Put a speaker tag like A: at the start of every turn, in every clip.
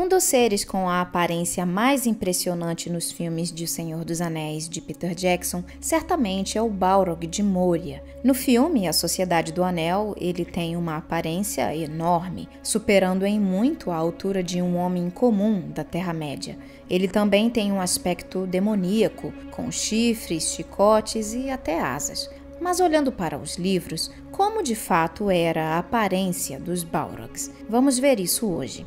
A: Um dos seres com a aparência mais impressionante nos filmes de O Senhor dos Anéis de Peter Jackson certamente é o Balrog de Moria. No filme A Sociedade do Anel, ele tem uma aparência enorme, superando em muito a altura de um homem comum da Terra-média. Ele também tem um aspecto demoníaco, com chifres, chicotes e até asas. Mas olhando para os livros, como de fato era a aparência dos Balrogs? Vamos ver isso hoje.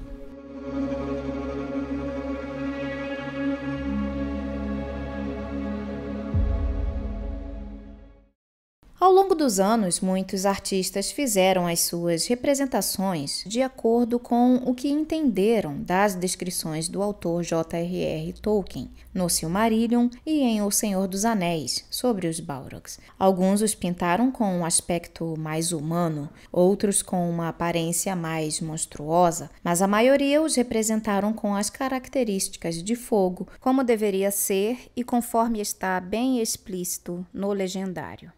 A: Ao longo dos anos, muitos artistas fizeram as suas representações de acordo com o que entenderam das descrições do autor J.R.R. Tolkien no Silmarillion e em O Senhor dos Anéis sobre os Balrogs. Alguns os pintaram com um aspecto mais humano, outros com uma aparência mais monstruosa, mas a maioria os representaram com as características de fogo, como deveria ser e conforme está bem explícito no legendário.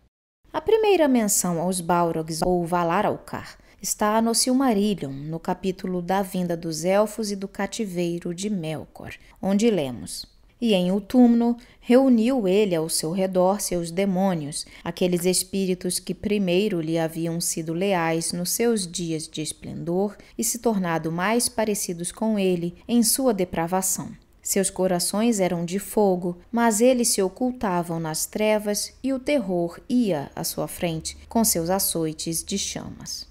A: A primeira menção aos Balrogs ou Valar Alcar está no Silmarillion, no capítulo da vinda dos elfos e do cativeiro de Melkor, onde lemos: E em Outumno reuniu ele ao seu redor seus demônios, aqueles espíritos que primeiro lhe haviam sido leais nos seus dias de esplendor e se tornado mais parecidos com ele em sua depravação. Seus corações eram de fogo, mas eles se ocultavam nas trevas e o terror ia à sua frente com seus açoites de chamas.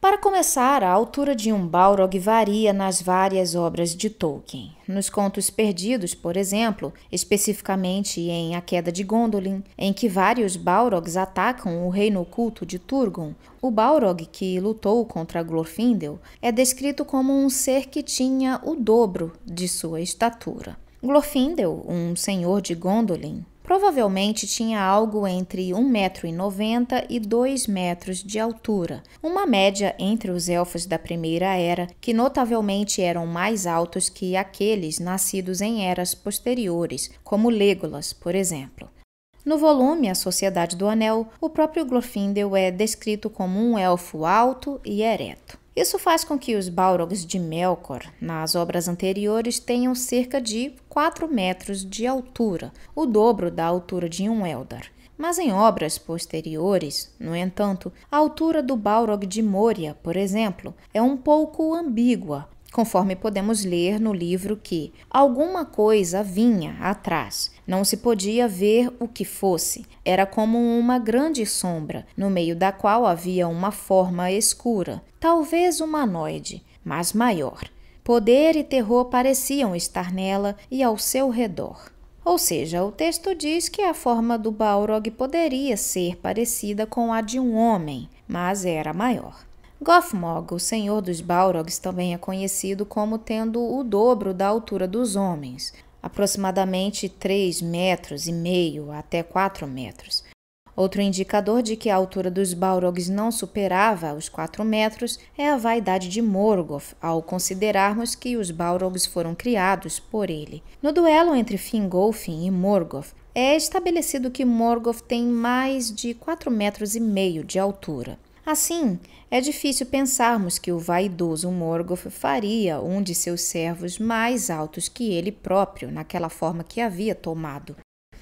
A: Para começar, a altura de um Balrog varia nas várias obras de Tolkien. Nos Contos Perdidos, por exemplo, especificamente em A Queda de Gondolin, em que vários Balrogs atacam o reino oculto de Turgon, o Balrog que lutou contra Glorfindel é descrito como um ser que tinha o dobro de sua estatura. Glorfindel, um senhor de Gondolin, Provavelmente tinha algo entre 1,90m e 2 metros de altura, uma média entre os elfos da Primeira Era, que notavelmente eram mais altos que aqueles nascidos em eras posteriores, como Legolas, por exemplo. No volume A Sociedade do Anel, o próprio Glorfindel é descrito como um elfo alto e ereto. Isso faz com que os balrogs de Melkor, nas obras anteriores, tenham cerca de 4 metros de altura, o dobro da altura de um Eldar. Mas em obras posteriores, no entanto, a altura do Balrog de Moria, por exemplo, é um pouco ambígua, conforme podemos ler no livro que alguma coisa vinha atrás. Não se podia ver o que fosse. Era como uma grande sombra, no meio da qual havia uma forma escura, talvez humanoide, mas maior. Poder e terror pareciam estar nela e ao seu redor. Ou seja, o texto diz que a forma do Balrog poderia ser parecida com a de um homem, mas era maior. Gothmog, o senhor dos Balrogs, também é conhecido como tendo o dobro da altura dos homens, aproximadamente 3 metros e meio até 4 metros. Outro indicador de que a altura dos Balrogs não superava os 4 metros é a vaidade de Morgoth, ao considerarmos que os Balrogs foram criados por ele. No duelo entre Fingolfin e Morgoth, é estabelecido que Morgoth tem mais de 4 metros e meio de altura. Assim, é difícil pensarmos que o vaidoso Morgoth faria um de seus servos mais altos que ele próprio naquela forma que havia tomado.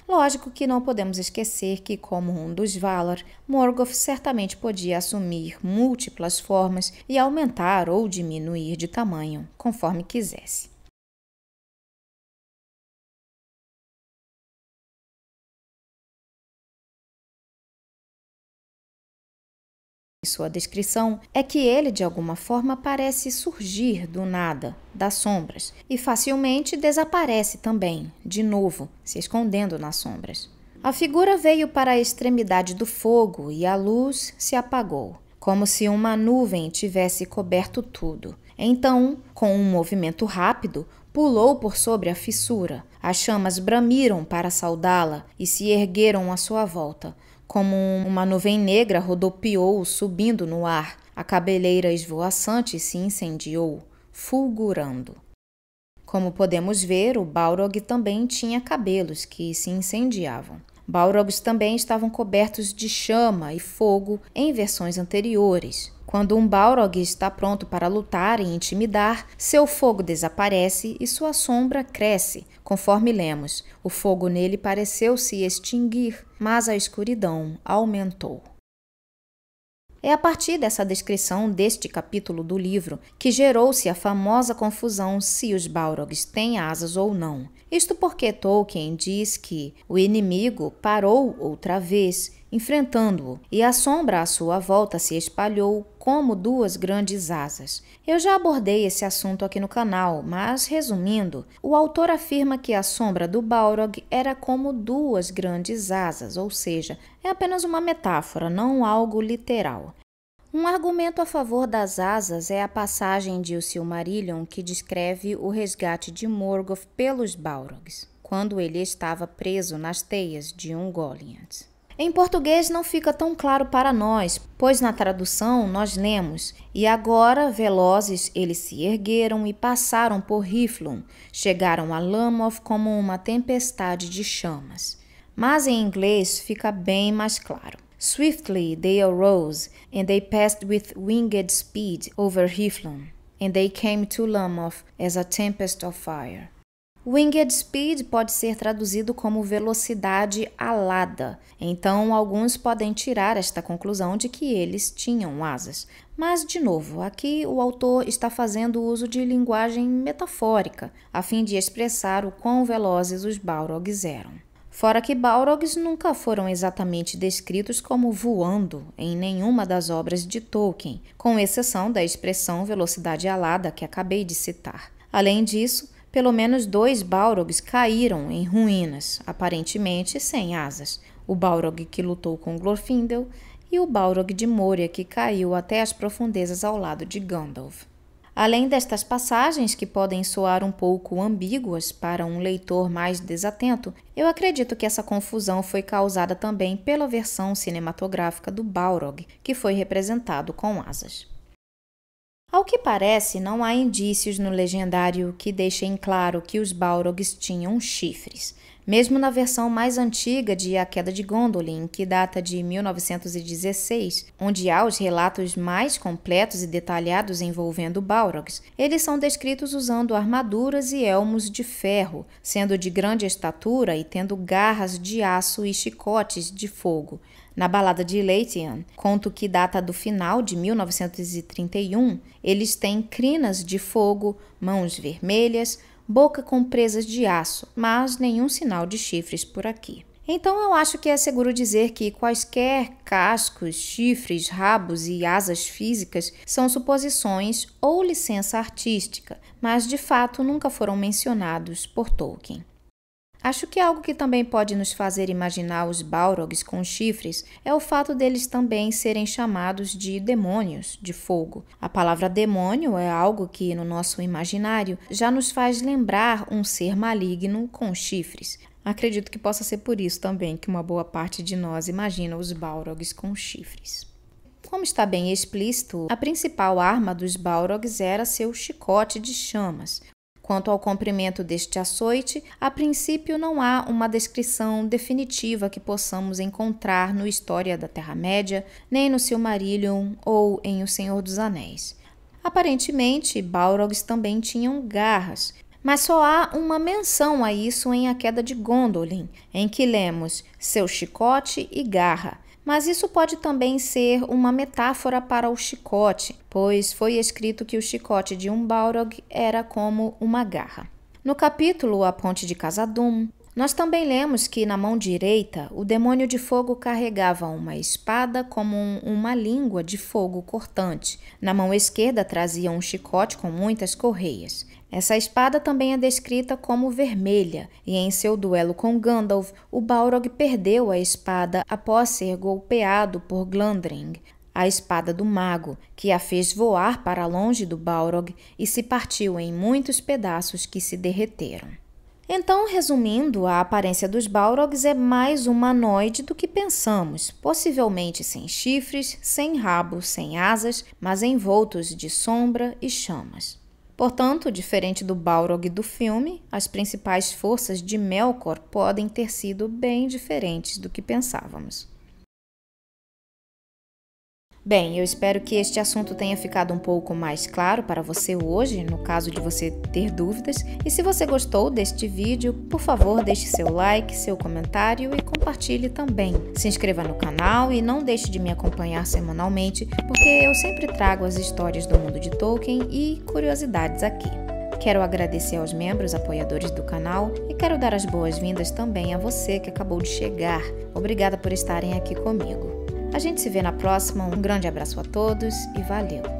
A: Lógico que não podemos esquecer que, como um dos Valar, Morgoth certamente podia assumir múltiplas formas e aumentar ou diminuir de tamanho, conforme quisesse. sua descrição é que ele de alguma forma parece surgir do nada, das sombras, e facilmente desaparece também, de novo, se escondendo nas sombras. A figura veio para a extremidade do fogo e a luz se apagou, como se uma nuvem tivesse coberto tudo. Então, com um movimento rápido, pulou por sobre a fissura. As chamas bramiram para saudá-la e se ergueram à sua volta, como uma nuvem negra rodopiou subindo no ar, a cabeleira esvoaçante se incendiou, fulgurando. Como podemos ver, o Balrog também tinha cabelos que se incendiavam. Balrogs também estavam cobertos de chama e fogo em versões anteriores, quando um Balrog está pronto para lutar e intimidar, seu fogo desaparece e sua sombra cresce, conforme lemos. O fogo nele pareceu se extinguir, mas a escuridão aumentou. É a partir dessa descrição deste capítulo do livro que gerou-se a famosa confusão se os Balrogs têm asas ou não. Isto porque Tolkien diz que o inimigo parou outra vez, enfrentando-o, e a sombra à sua volta se espalhou como duas grandes asas. Eu já abordei esse assunto aqui no canal, mas resumindo, o autor afirma que a sombra do Balrog era como duas grandes asas, ou seja, é apenas uma metáfora, não algo literal. Um argumento a favor das asas é a passagem de O Silmarillion que descreve o resgate de Morgoth pelos Balrogs, quando ele estava preso nas teias de Ungoliant. Em português não fica tão claro para nós, pois na tradução nós lemos: E agora, velozes, eles se ergueram e passaram por Riflum, chegaram a Lamoth como uma tempestade de chamas. Mas em inglês fica bem mais claro. Swiftly they arose, and they passed with winged speed over Hiflon, and they came to Lamoth as a tempest of fire. Winged speed pode ser traduzido como velocidade alada, então alguns podem tirar esta conclusão de que eles tinham asas. Mas, de novo, aqui o autor está fazendo uso de linguagem metafórica, a fim de expressar o quão velozes os Balrogs eram. Fora que Balrogs nunca foram exatamente descritos como voando em nenhuma das obras de Tolkien, com exceção da expressão velocidade alada que acabei de citar. Além disso, pelo menos dois Balrogs caíram em ruínas, aparentemente sem asas. O Balrog que lutou com Glorfindel e o Balrog de Moria que caiu até as profundezas ao lado de Gandalf. Além destas passagens, que podem soar um pouco ambíguas para um leitor mais desatento, eu acredito que essa confusão foi causada também pela versão cinematográfica do Balrog, que foi representado com asas. Ao que parece, não há indícios no legendário que deixem claro que os Balrogs tinham chifres. Mesmo na versão mais antiga de A Queda de Gondolin, que data de 1916, onde há os relatos mais completos e detalhados envolvendo Balrogs, eles são descritos usando armaduras e elmos de ferro, sendo de grande estatura e tendo garras de aço e chicotes de fogo. Na balada de Leitian, conto que data do final de 1931, eles têm crinas de fogo, mãos vermelhas, boca com presas de aço, mas nenhum sinal de chifres por aqui. Então eu acho que é seguro dizer que quaisquer cascos, chifres, rabos e asas físicas são suposições ou licença artística, mas de fato nunca foram mencionados por Tolkien. Acho que algo que também pode nos fazer imaginar os Balrogs com chifres é o fato deles também serem chamados de demônios de fogo. A palavra demônio é algo que, no nosso imaginário, já nos faz lembrar um ser maligno com chifres. Acredito que possa ser por isso também que uma boa parte de nós imagina os Balrogs com chifres. Como está bem explícito, a principal arma dos Balrogs era seu chicote de chamas, Quanto ao comprimento deste açoite, a princípio não há uma descrição definitiva que possamos encontrar no História da Terra-média, nem no Silmarillion ou em O Senhor dos Anéis. Aparentemente, Balrogs também tinham garras, mas só há uma menção a isso em A Queda de Gondolin, em que lemos seu chicote e garra, mas isso pode também ser uma metáfora para o chicote, pois foi escrito que o chicote de um Balrog era como uma garra. No capítulo A Ponte de Casadum, nós também lemos que na mão direita o demônio de fogo carregava uma espada como um, uma língua de fogo cortante. Na mão esquerda trazia um chicote com muitas correias. Essa espada também é descrita como vermelha, e em seu duelo com Gandalf, o Balrog perdeu a espada após ser golpeado por Glandring, a espada do mago, que a fez voar para longe do Balrog e se partiu em muitos pedaços que se derreteram. Então, resumindo, a aparência dos Balrogs é mais humanoide do que pensamos, possivelmente sem chifres, sem rabo, sem asas, mas envoltos de sombra e chamas. Portanto, diferente do Balrog do filme, as principais forças de Melkor podem ter sido bem diferentes do que pensávamos. Bem, eu espero que este assunto tenha ficado um pouco mais claro para você hoje, no caso de você ter dúvidas. E se você gostou deste vídeo, por favor, deixe seu like, seu comentário e compartilhe também. Se inscreva no canal e não deixe de me acompanhar semanalmente, porque eu sempre trago as histórias do mundo de Tolkien e curiosidades aqui. Quero agradecer aos membros apoiadores do canal e quero dar as boas-vindas também a você que acabou de chegar. Obrigada por estarem aqui comigo. A gente se vê na próxima. Um grande abraço a todos e valeu!